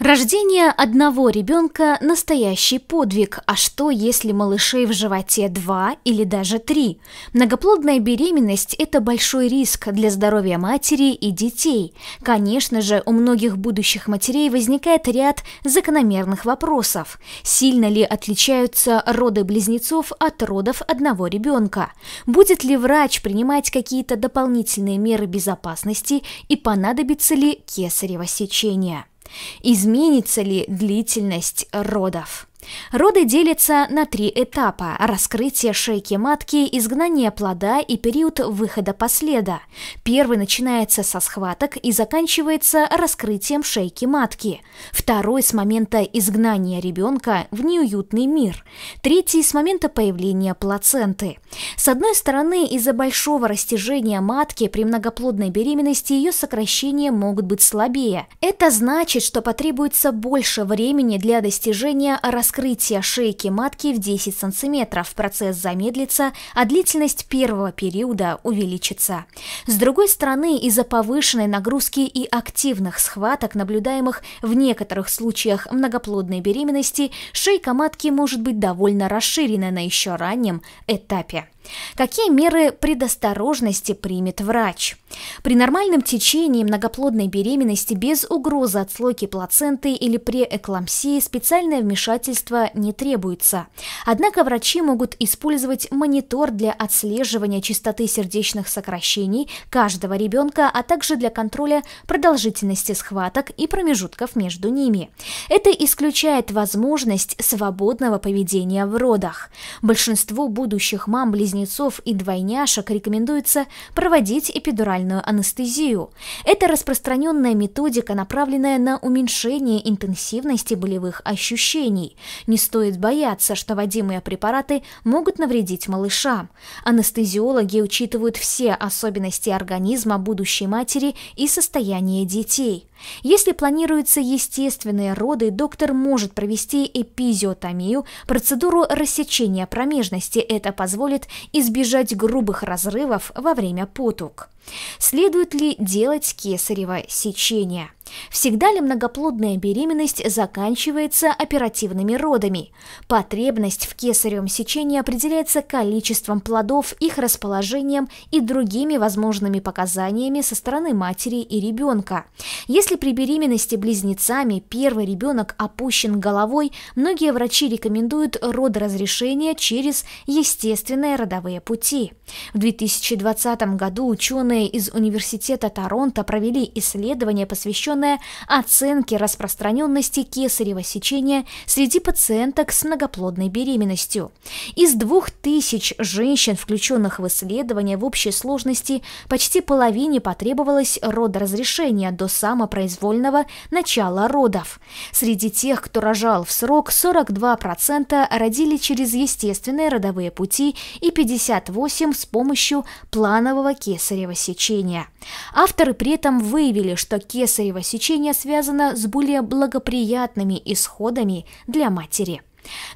Рождение одного ребенка – настоящий подвиг, а что, если малышей в животе два или даже три? Многоплодная беременность – это большой риск для здоровья матери и детей. Конечно же, у многих будущих матерей возникает ряд закономерных вопросов. Сильно ли отличаются роды близнецов от родов одного ребенка? Будет ли врач принимать какие-то дополнительные меры безопасности и понадобится ли кесарево сечение? Изменится ли длительность родов? Роды делятся на три этапа – раскрытие шейки матки, изгнание плода и период выхода последа. Первый начинается со схваток и заканчивается раскрытием шейки матки. Второй – с момента изгнания ребенка в неуютный мир. Третий – с момента появления плаценты. С одной стороны, из-за большого растяжения матки при многоплодной беременности ее сокращения могут быть слабее. Это значит, что потребуется больше времени для достижения раскрытия вскрытия шейки матки в 10 сантиметров. Процесс замедлится, а длительность первого периода увеличится. С другой стороны, из-за повышенной нагрузки и активных схваток, наблюдаемых в некоторых случаях многоплодной беременности, шейка матки может быть довольно расширена на еще раннем этапе. Какие меры предосторожности примет врач? При нормальном течении многоплодной беременности без угрозы отслойки плаценты или при эклампсии специальное вмешательство не требуется. Однако врачи могут использовать монитор для отслеживания частоты сердечных сокращений каждого ребенка, а также для контроля продолжительности схваток и промежутков между ними. Это исключает возможность свободного поведения в родах. Большинство будущих мам-близнецов близнецов и двойняшек рекомендуется проводить эпидуральную анестезию. Это распространенная методика, направленная на уменьшение интенсивности болевых ощущений. Не стоит бояться, что вводимые препараты могут навредить малышам. Анестезиологи учитывают все особенности организма будущей матери и состояние детей. Если планируются естественные роды, доктор может провести эпизиотомию, процедуру рассечения промежности. Это позволит избежать грубых разрывов во время потуг. Следует ли делать кесарево сечение? Всегда ли многоплодная беременность заканчивается оперативными родами? Потребность в кесаревом сечении определяется количеством плодов, их расположением и другими возможными показаниями со стороны матери и ребенка. Если при беременности близнецами первый ребенок опущен головой, многие врачи рекомендуют родоразрешение через естественные родовые пути. В 2020 году ученые из Университета Торонто провели исследование, посвященное наверное, оценки распространенности кесарево сечения среди пациенток с многоплодной беременностью. Из 2000 женщин, включенных в исследование, в общей сложности почти половине потребовалось родоразрешение до самопроизвольного начала родов. Среди тех, кто рожал в срок, 42% родили через естественные родовые пути и 58% с помощью планового кесарево сечения. Авторы при этом выявили, что кесарево сечения связано с более благоприятными исходами для матери.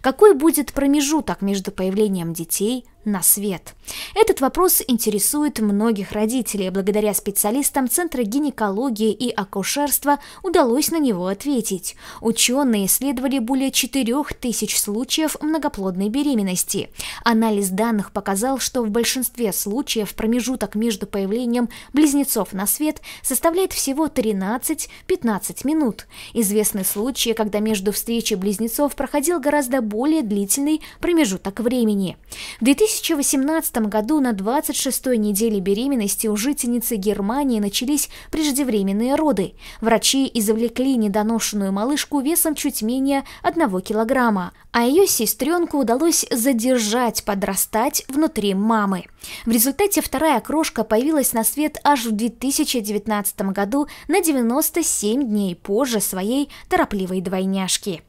Какой будет промежуток между появлением детей, на свет? Этот вопрос интересует многих родителей. Благодаря специалистам Центра гинекологии и акушерства удалось на него ответить. Ученые исследовали более 4000 случаев многоплодной беременности. Анализ данных показал, что в большинстве случаев промежуток между появлением близнецов на свет составляет всего 13-15 минут. Известны случаи, когда между встречей близнецов проходил гораздо более длительный промежуток времени. В 2000 2018 году на 26-й неделе беременности у жительницы Германии начались преждевременные роды. Врачи извлекли недоношенную малышку весом чуть менее 1 килограмма, а ее сестренку удалось задержать подрастать внутри мамы. В результате вторая крошка появилась на свет аж в 2019 году на 97 дней позже своей торопливой двойняшки.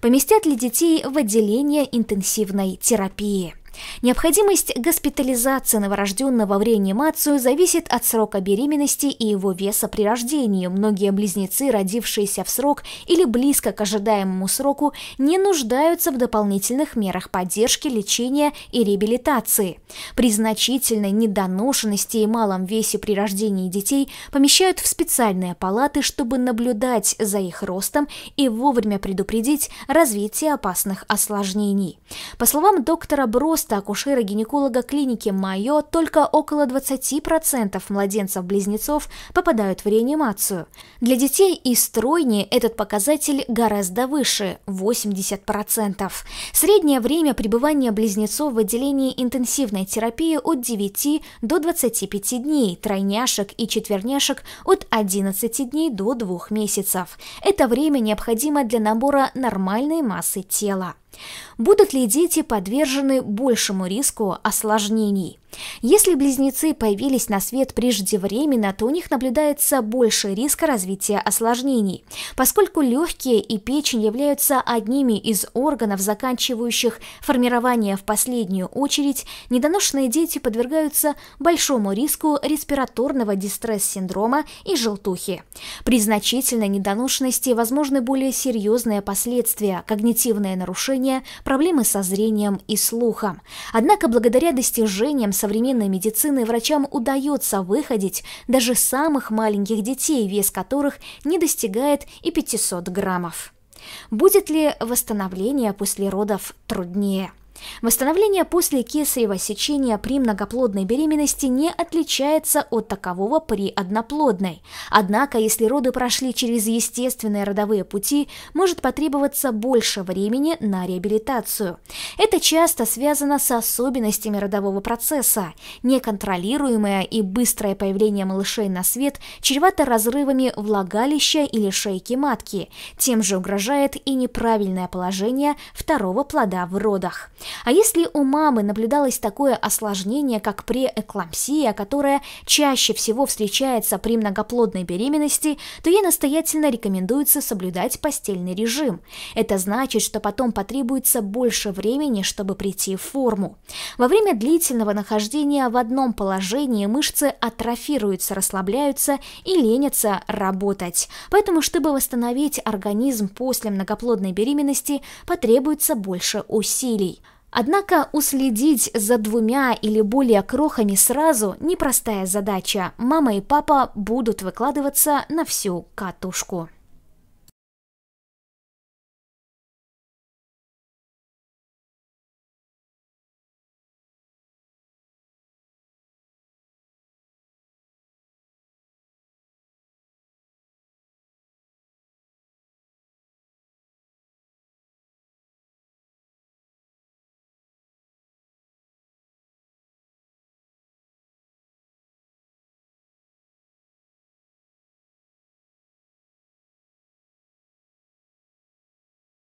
Поместят ли детей в отделение интенсивной терапии? Необходимость госпитализации новорожденного в реанимацию зависит от срока беременности и его веса при рождении. Многие близнецы, родившиеся в срок или близко к ожидаемому сроку, не нуждаются в дополнительных мерах поддержки, лечения и реабилитации. При значительной недоношенности и малом весе при рождении детей помещают в специальные палаты, чтобы наблюдать за их ростом и вовремя предупредить развитие опасных осложнений. По словам доктора Брост роста акушера-гинеколога клиники Майо только около 20% младенцев-близнецов попадают в реанимацию. Для детей и стройни этот показатель гораздо выше – 80%. Среднее время пребывания близнецов в отделении интенсивной терапии от 9 до 25 дней, тройняшек и четверняшек от 11 дней до 2 месяцев. Это время необходимо для набора нормальной массы тела. Будут ли дети подвержены большему риску осложнений? Если близнецы появились на свет преждевременно, то у них наблюдается больше риска развития осложнений, поскольку легкие и печень являются одними из органов, заканчивающих формирование в последнюю очередь, недоношенные дети подвергаются большому риску респираторного дистресс-синдрома и желтухи. При значительной недоношенности возможны более серьезные последствия, когнитивные нарушения, проблемы со зрением и слухом. Однако благодаря достижениям современной медицины врачам удается выходить даже самых маленьких детей, вес которых не достигает и 500 граммов. Будет ли восстановление после родов труднее? Восстановление после кесарево сечения при многоплодной беременности не отличается от такового при одноплодной. Однако, если роды прошли через естественные родовые пути, может потребоваться больше времени на реабилитацию. Это часто связано с особенностями родового процесса. Неконтролируемое и быстрое появление малышей на свет чревато разрывами влагалища или шейки матки. Тем же угрожает и неправильное положение второго плода в родах. А если у мамы наблюдалось такое осложнение, как преэклампсия, которая чаще всего встречается при многоплодной беременности, то ей настоятельно рекомендуется соблюдать постельный режим. Это значит, что потом потребуется больше времени, чтобы прийти в форму. Во время длительного нахождения в одном положении мышцы атрофируются, расслабляются и ленятся работать. Поэтому, чтобы восстановить организм после многоплодной беременности, потребуется больше усилий. Однако уследить за двумя или более крохами сразу – непростая задача. Мама и папа будут выкладываться на всю катушку.